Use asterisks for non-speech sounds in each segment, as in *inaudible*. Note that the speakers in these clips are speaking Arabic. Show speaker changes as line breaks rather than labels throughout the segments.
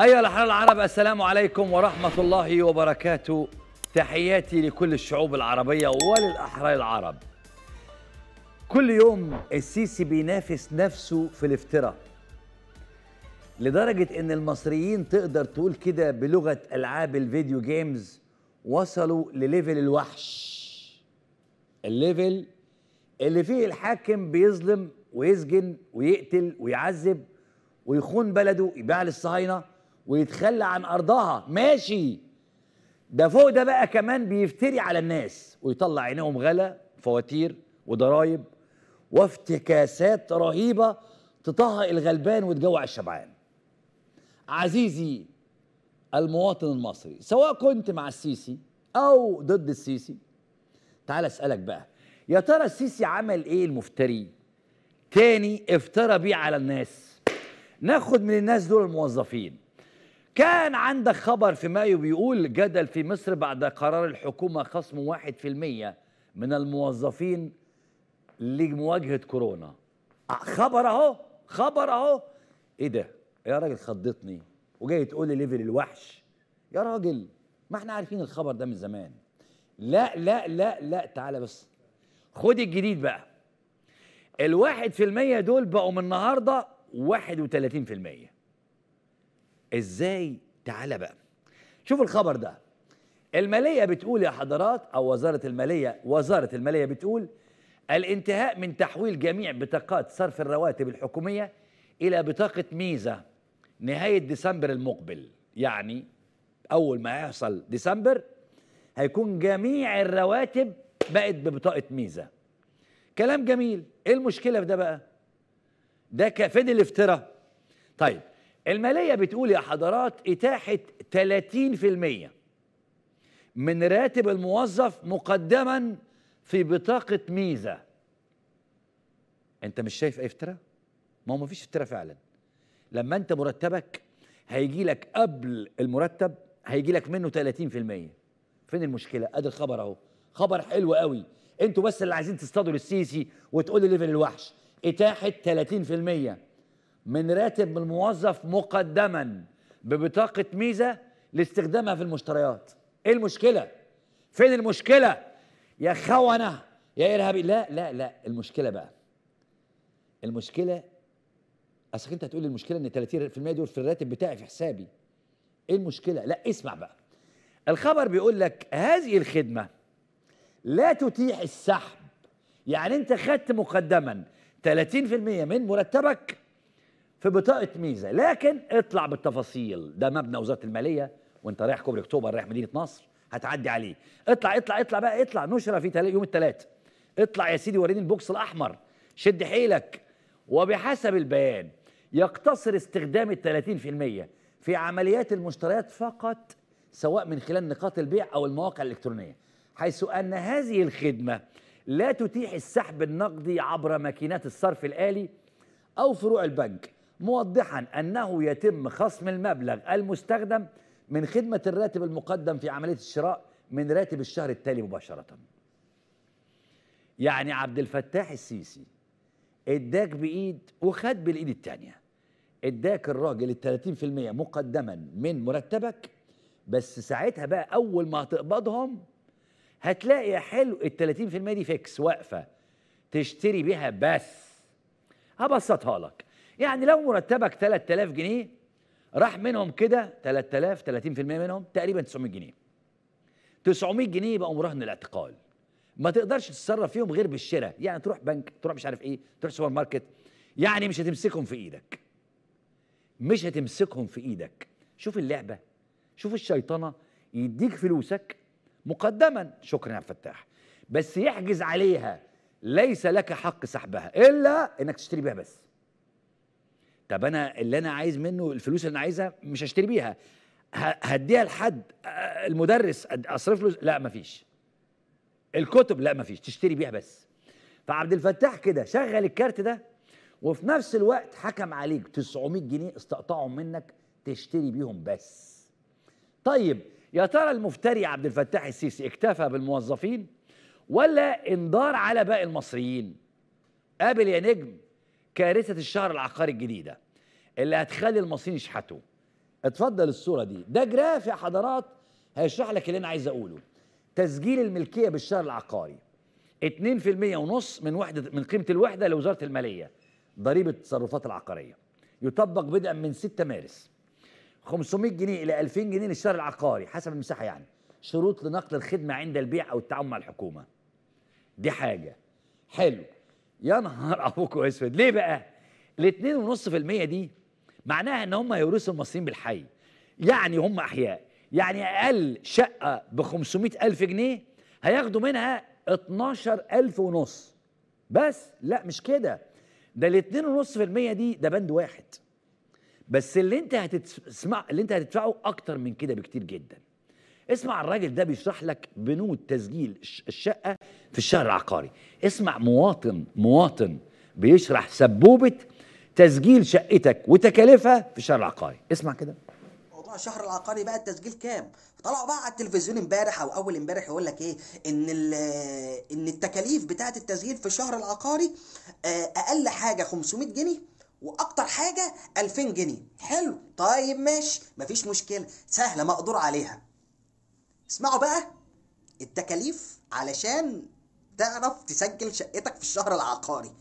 أيها الأحرار العرب السلام عليكم ورحمة الله وبركاته تحياتي لكل الشعوب العربية وللأحرار العرب كل يوم السيسي بينافس نفسه في الافتراء لدرجة إن المصريين تقدر تقول كده بلغة ألعاب الفيديو جيمز وصلوا لليفل الوحش الليفل اللي فيه الحاكم بيظلم ويسجن ويقتل ويعذب ويخون بلده يبيع للصهاينه ويتخلى عن ارضها ماشي ده فوق ده بقى كمان بيفتري على الناس ويطلع عينيهم غلا فواتير وضرايب وافتكاسات رهيبه تطهق الغلبان وتجوع الشبعان عزيزي المواطن المصري سواء كنت مع السيسي او ضد السيسي تعال اسالك بقى يا ترى السيسي عمل ايه المفتري تاني افترى بيه على الناس ناخد من الناس دول الموظفين كان عندك خبر في مايو بيقول جدل في مصر بعد قرار الحكومة خصم 1% من الموظفين لمواجهة كورونا آه، خبر اهو خبر اهو ايه ده يا راجل خضتني وجاي تقول لي ليفل الوحش يا راجل ما احنا عارفين الخبر ده من زمان لا لا لا لا تعالى بس خد الجديد بقى الواحد في المية دول بقوا من النهارده واحد وتلاتين في المية ازاي تعالى بقى شوف الخبر ده الماليه بتقول يا حضرات او وزاره الماليه وزاره الماليه بتقول الانتهاء من تحويل جميع بطاقات صرف الرواتب الحكوميه الى بطاقه ميزه نهايه ديسمبر المقبل يعني اول ما يحصل ديسمبر هيكون جميع الرواتب بقت ببطاقه ميزه كلام جميل ايه المشكله في ده بقى ده كفين الافتراء طيب الماليه بتقول يا حضرات اتاحه 30% من راتب الموظف مقدما في بطاقه ميزه انت مش شايف اي افتراء ما هو مفيش افتراء فعلا لما انت مرتبك هيجي لك قبل المرتب هيجي لك منه 30% فين المشكله ادي الخبر اهو خبر حلو قوي انتوا بس اللي عايزين تصطادوا للسيسي وتقولوا ليفل الوحش اتاحه 30% من راتب الموظف مقدما ببطاقة ميزة لاستخدامها في المشتريات ايه المشكلة؟ فين المشكلة؟ يا خونة يا إرهابي لا لا لا المشكلة بقى المشكلة أصل أنت هتقول لي المشكلة إن 30% دول في الراتب بتاعي في حسابي ايه المشكلة؟ لا اسمع بقى الخبر بيقول لك هذه الخدمة لا تتيح السحب يعني انت خدت مقدما 30% من مرتبك في بطاقه ميزه لكن اطلع بالتفاصيل ده مبنى وزاره الماليه وانت رايح كوبري اكتوبر رايح مدينه نصر هتعدي عليه اطلع اطلع اطلع بقى اطلع نشره في يوم الثلاث اطلع يا سيدي وريني البوكس الاحمر شد حيلك وبحسب البيان يقتصر استخدام ال 30% في عمليات المشتريات فقط سواء من خلال نقاط البيع او المواقع الالكترونيه حيث ان هذه الخدمه لا تتيح السحب النقدي عبر ماكينات الصرف الالي او فروع البنك موضحا أنه يتم خصم المبلغ المستخدم من خدمة الراتب المقدم في عملية الشراء من راتب الشهر التالي مباشرة يعني عبد الفتاح السيسي اداك بإيد وخد بالإيد التانية اداك الراجل ال 30% مقدما من مرتبك بس ساعتها بقى أول ما هتقبضهم هتلاقي يا حلو ال 30% دي فيكس واقفة تشتري بيها بس هبسطها لك يعني لو مرتبك 3000 جنيه راح منهم كده 3000 30% منهم تقريبا 900 جنيه 900 جنيه بقوا مراهن الاعتقال ما تقدرش تتصرف فيهم غير بالشراء يعني تروح بنك تروح مش عارف ايه تروح سوبر ماركت يعني مش هتمسكهم في ايدك مش هتمسكهم في ايدك شوف اللعبه شوف الشيطنه يديك فلوسك مقدما شكرا يا فتاح بس يحجز عليها ليس لك حق سحبها الا انك تشتري بيها بس طب انا اللي انا عايز منه الفلوس اللي انا عايزها مش هشتري بيها هديها لحد آه، المدرس اصرف له لا مفيش الكتب لا مفيش تشتري بيها بس فعبد الفتاح كده شغل الكارت ده وفي نفس الوقت حكم عليك 900 جنيه استقطعهم منك تشتري بيهم بس طيب يا ترى المفتري عبد الفتاح السيسي اكتفى بالموظفين ولا اندار على باقي المصريين قابل يا نجم كارثه الشهر العقاري الجديده اللي هتخلي المصريين يشحتوا اتفضل الصوره دي ده جراف يا حضرات هيشرح لك اللي انا عايز اقوله تسجيل الملكيه بالشهر العقاري 2% ونص من وحده من قيمه الوحده لوزاره الماليه ضريبه التصرفات العقاريه يطبق بدءا من 6 مارس 500 جنيه الى 2000 جنيه للشهر العقاري حسب المساحه يعني شروط لنقل الخدمه عند البيع او التعاون مع الحكومه دي حاجه حلو يا نهار ابوك اسود ليه بقى الاثنين ونص في المية دي معناها ان هم هيورثوا المصريين بالحي يعني هم احياء يعني اقل شقه ب الف جنيه هياخدوا منها اتناشر الف ونص بس لا مش كده ده الاثنين ونص في المية دي ده بند واحد بس اللي انت هتسمع اللي انت هتدفعه اكتر من كده بكتير جدا اسمع الراجل ده بيشرح لك بنود تسجيل الشقه في الشهر العقاري اسمع مواطن مواطن بيشرح سبوبه تسجيل شقتك وتكاليفها في الشهر العقاري اسمع كده
موضوع الشهر العقاري بقى التسجيل كام طلعوا بقى على التلفزيون امبارح او اول امبارح يقول لك ايه ان ان التكاليف بتاعه التسجيل في الشهر العقاري آه، اقل حاجه 500 جنيه واكتر حاجه 2000 جنيه حلو طيب ماشي مفيش مشكله سهله مقدور عليها اسمعوا بقى التكاليف علشان تعرف تسجل شقتك في الشهر العقاري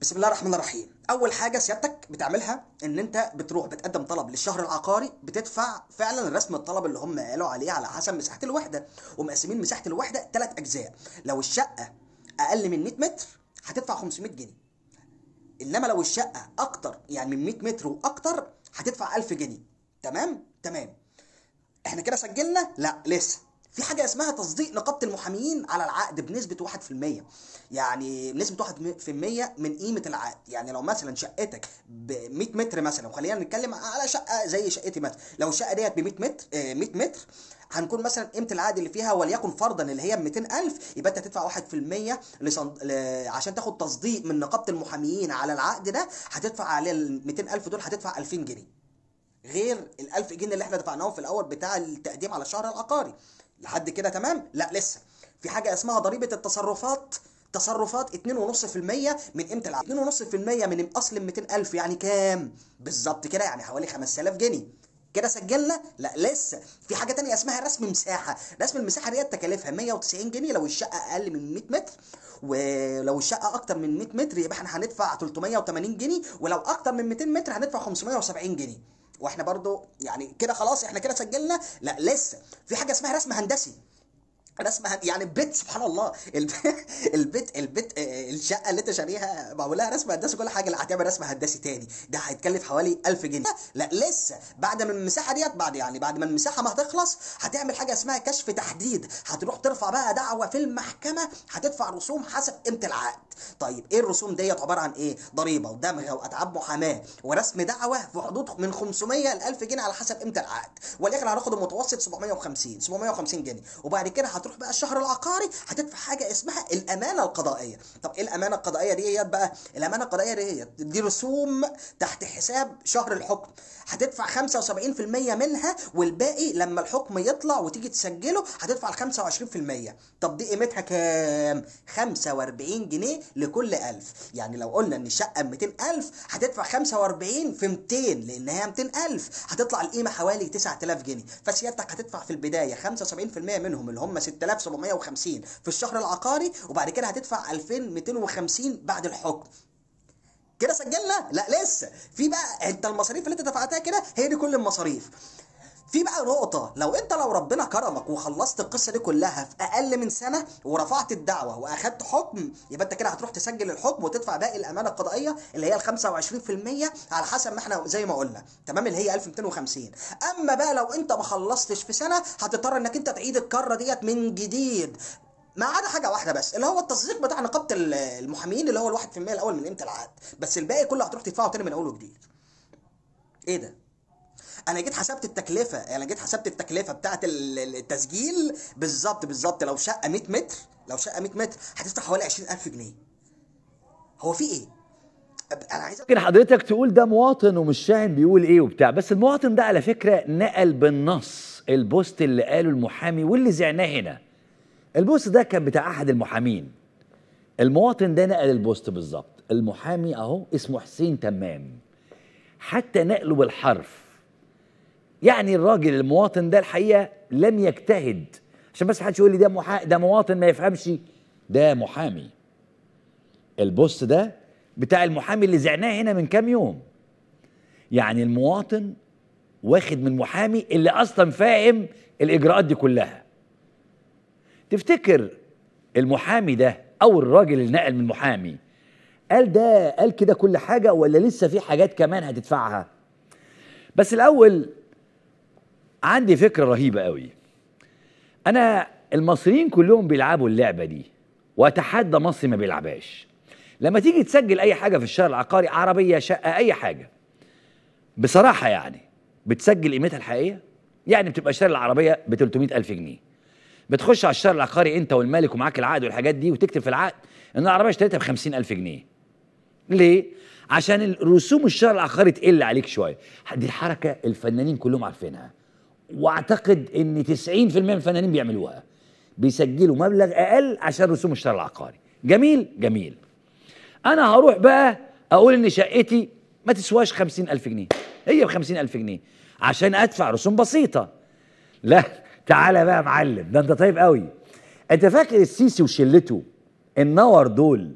بسم الله الرحمن الرحيم اول حاجه سيادتك بتعملها ان انت بتروح بتقدم طلب للشهر العقاري بتدفع فعلا رسم الطلب اللي هم قالوا عليه على حسب مساحه الوحده ومقسمين مساحه الوحده ثلاث اجزاء لو الشقه اقل من 100 متر هتدفع 500 جنيه انما لو الشقه اكتر يعني من 100 متر واكتر هتدفع 1000 جنيه تمام تمام احنا كده سجلنا لا لسه في حاجه اسمها تصديق نقابه المحامين على العقد بنسبه 1% يعني بنسبه 1% من قيمه العقد يعني لو مثلا شقتك ب 100 متر مثلا وخلينا نتكلم على شقه زي شقتي مثلا لو الشقه ديت ب 100 متر 100 آه، متر هنكون مثلا قيمه العقد اللي فيها وليكن فرضا اللي هي ب 200000 يبقى انت هتدفع 1% لصند... ل... عشان تاخد تصديق من نقابه المحامين على العقد ده هتدفع عليه ال 200000 دول هتدفع 2000 جنيه غير ال 1000 جنيه اللي احنا دفعناهم في الاول بتاع التقديم على الشهر العقاري لحد كده تمام لا لسه في حاجه اسمها ضريبه التصرفات تصرفات 2.5% من قيمه العقد 2.5% من اصل 200000 يعني كام بالظبط كده يعني حوالي 5000 جنيه كده سجلنا لا لسه في حاجه تانية اسمها رسم مساحه رسم المساحه ديت تكاليفها 190 جنيه لو الشقه اقل من 100 متر ولو الشقه اكتر من 100 متر يبقى احنا هندفع 380 جنيه ولو اكتر من 200 متر هندفع 570 جنيه واحنا برضو يعني كده خلاص احنا كده سجلنا لا لسه في حاجه اسمها رسم هندسي انا اسمها يعني البيت سبحان الله *laughs* البيت البيت آه، آه، الشقه اللي انت شاريها معمولها رسم هندسي كل حاجه لا هتعمل رسم هندسي تاني ده هيتكلف حوالي 1000 جنيه لا لسه بعد ما المساحه ديت بعد يعني بعد ما المساحه ما هتخلص هتعمل حاجه اسمها كشف تحديد هتروح ترفع بقى دعوه في المحكمه هتدفع رسوم حسب قيمه العقد طيب ايه الرسوم ديت عباره عن ايه ضريبه ودمغه واتعاب محاماه ورسم دعوه في حدود من 500 ل 1000 جنيه على حسب قيمه العقد ولكن هناخد المتوسط 750 750 جنيه وبعد كده هتروح هتروح بقى الشهر العقاري هتدفع حاجه اسمها الامانه القضائيه طب ايه الامانه القضائيه ديت بقى الامانه القضائيه ديت دي رسوم تحت حساب شهر الحكم هتدفع 75% منها والباقي لما الحكم يطلع وتيجي تسجله هتدفع ال 25% طب دي قيمتها كام 45 جنيه لكل 1000 يعني لو قلنا ان الشقه ب 200000 هتدفع 45 في 200 لان هي 200000 هتطلع القيمه حوالي 9000 جنيه فسيادتك هتدفع في البدايه 75% منهم اللي هم 60 6750 في الشهر العقاري وبعد كده هتدفع 2250 بعد الحكم كده سجلنا لا لسه في بقى انت المصاريف اللي انت دفعتها كده هي دي كل المصاريف في بقى نقطة لو انت لو ربنا كرمك وخلصت القصة دي كلها في اقل من سنة ورفعت الدعوة واخدت حكم يبقى انت كده هتروح تسجل الحكم وتدفع باقي الامانة القضائية اللي هي ال 25% على حسب ما احنا زي ما قلنا تمام اللي هي 1250 اما بقى لو انت ما خلصتش في سنة هتضطر انك انت تعيد الكرة ديت من جديد ما عدا حاجه واحده بس اللي هو التصديق بتاع نقابه المحامين اللي هو الواحد في المية الاول من قيمه العقد بس الباقي كله هتروح تدفعه تاني من اول وجديد ايه ده انا جيت حسبت التكلفه انا جيت حسبت التكلفه بتاعه التسجيل بالظبط بالظبط لو شقه 100 متر لو شقه 100 متر هتفتح حوالي 20000 جنيه هو في ايه
انا عايز ممكن حضرتك تقول ده مواطن ومش شاهم بيقول ايه وبتاع بس المواطن ده على فكره نقل بالنص البوست اللي قاله المحامي واللي زعناه هنا البوست ده كان بتاع احد المحامين المواطن ده نقل البوست بالظبط المحامي اهو اسمه حسين تمام حتى نقله بالحرف يعني الراجل المواطن ده الحقيقه لم يجتهد عشان بس حدش يقول لي ده محا... ده مواطن ما يفهمش ده محامي البوست ده بتاع المحامي اللي زعناه هنا من كام يوم يعني المواطن واخد من محامي اللي اصلا فاهم الاجراءات دي كلها تفتكر المحامي ده او الراجل اللي نقل من محامي قال ده قال كده كل حاجه ولا لسه في حاجات كمان هتدفعها بس الاول عندي فكره رهيبه قوي انا المصريين كلهم بيلعبوا اللعبه دي واتحدى مصر ما بيلعبهاش لما تيجي تسجل اي حاجه في الشارع العقاري عربيه شقه اي حاجه بصراحه يعني بتسجل قيمتها الحقيقيه يعني بتبقى شاري العربيه ب 300000 جنيه بتخش على الشارع العقاري انت والمالك ومعاك العقد والحاجات دي وتكتب في العقد ان العربيه اشتريتها ب 50000 جنيه ليه عشان رسوم الشارع العقاري تقل عليك شويه دي الحركه الفنانين كلهم عارفينها واعتقد ان 90% من الفنانين بيعملوها بيسجلوا مبلغ اقل عشان رسوم الشهر العقاري جميل جميل انا هروح بقى اقول ان شقتي ما تسواش 50000 جنيه هي ب 50000 جنيه عشان ادفع رسوم بسيطه لا تعالى بقى يا معلم ده انت طيب قوي انت فاكر السيسي وشلته النور دول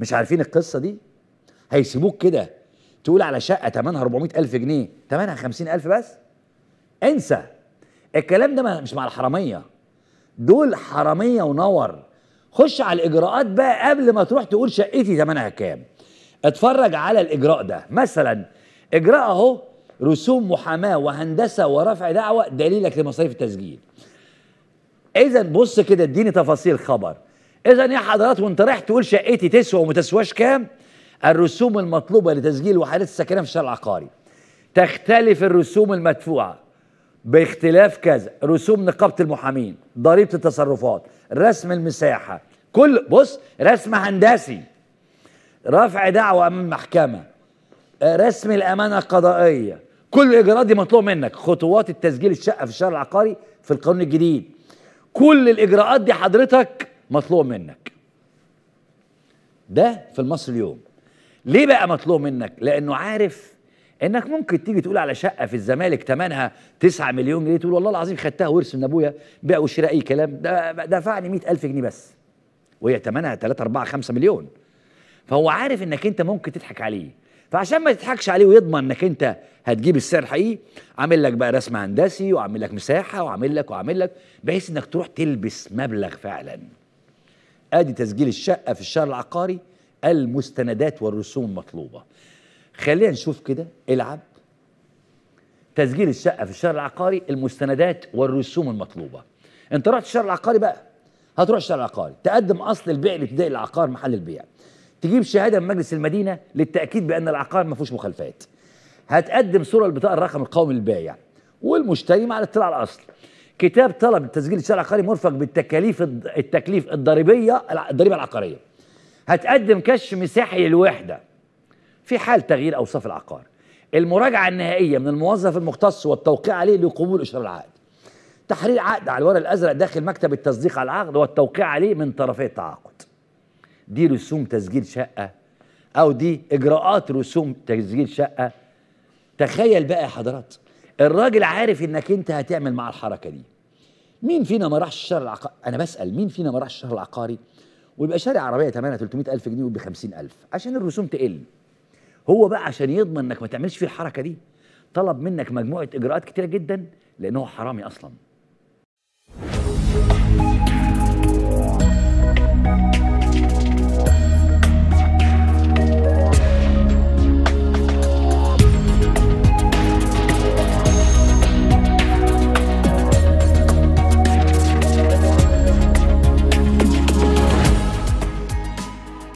مش عارفين القصه دي هيسيبوك كده تقول على شقه ثمنها 400000 جنيه ثمنها 50000 بس انسى الكلام ده مش مع الحراميه دول حراميه ونور خش على الاجراءات بقى قبل ما تروح تقول شقتي ثمنها كام اتفرج على الاجراء ده مثلا اجراء اهو رسوم محاماه وهندسه ورفع دعوه دليلك لمصاريف التسجيل اذا بص كده اديني تفاصيل خبر اذا يا حضرات وانت رايح تقول شقتي تسوى وما تسواش كام الرسوم المطلوبه لتسجيل الوحدات السكنيه في الشارع العقاري تختلف الرسوم المدفوعه باختلاف كذا رسوم نقابه المحامين ضريبه التصرفات رسم المساحه كل بص رسم هندسي رفع دعوه امام المحكمه آه، رسم الامانه القضائيه كل الاجراءات دي مطلوب منك خطوات التسجيل الشقه في الشهر العقاري في القانون الجديد كل الاجراءات دي حضرتك مطلوب منك ده في المصري اليوم ليه بقى مطلوب منك لانه عارف انك ممكن تيجي تقول على شقه في الزمالك ثمنها 9 مليون جنيه تقول والله العظيم خدتها ورث من ابويا بيع وشراء اي كلام ده دفعني 100000 جنيه بس وهي ثمنها 3 4 5 مليون فهو عارف انك انت ممكن تضحك عليه فعشان ما تضحكش عليه ويضمن انك انت هتجيب السعر الحقيقي عامل لك بقى رسم هندسي وعامل لك مساحه وعامل لك وعامل لك بحيث انك تروح تلبس مبلغ فعلا ادي تسجيل الشقه في الشهر العقاري المستندات والرسوم المطلوبه خلينا نشوف كده العب تسجيل الشقه في الشهر العقاري المستندات والرسوم المطلوبه انت رحت الشهر العقاري بقى هتروح الشهر العقاري تقدم اصل البيع الابتدائي للعقار محل البيع تجيب شهاده من مجلس المدينه للتاكيد بان العقار ما فيهوش مخالفات هتقدم صوره البطاقه الرقم القومي للبايع والمشتري مع الاطلاع على الاصل كتاب طلب تسجيل الشارع العقاري مرفق بالتكاليف التكليف الضريبيه الضريبه العقاريه هتقدم كشف مساحي للوحده في حال تغيير اوصاف العقار المراجعه النهائيه من الموظف المختص والتوقيع عليه لقبول اشراء العقد تحرير عقد على الورق الازرق داخل مكتب التصديق على العقد والتوقيع عليه من طرفي التعاقد دي رسوم تسجيل شقه او دي اجراءات رسوم تسجيل شقه تخيل بقى يا حضرات الراجل عارف انك انت هتعمل معاه الحركه دي مين فينا ما راحش الشهر العقاري انا بسال مين فينا ما راحش الشهر العقاري ويبقى شاري عربيه ثمنها 300000 جنيه وب 50000 عشان الرسوم تقل هو بقى عشان يضمن انك ما تعملش فيه الحركه دي طلب منك مجموعه اجراءات كتيره جدا لانه حرامي اصلا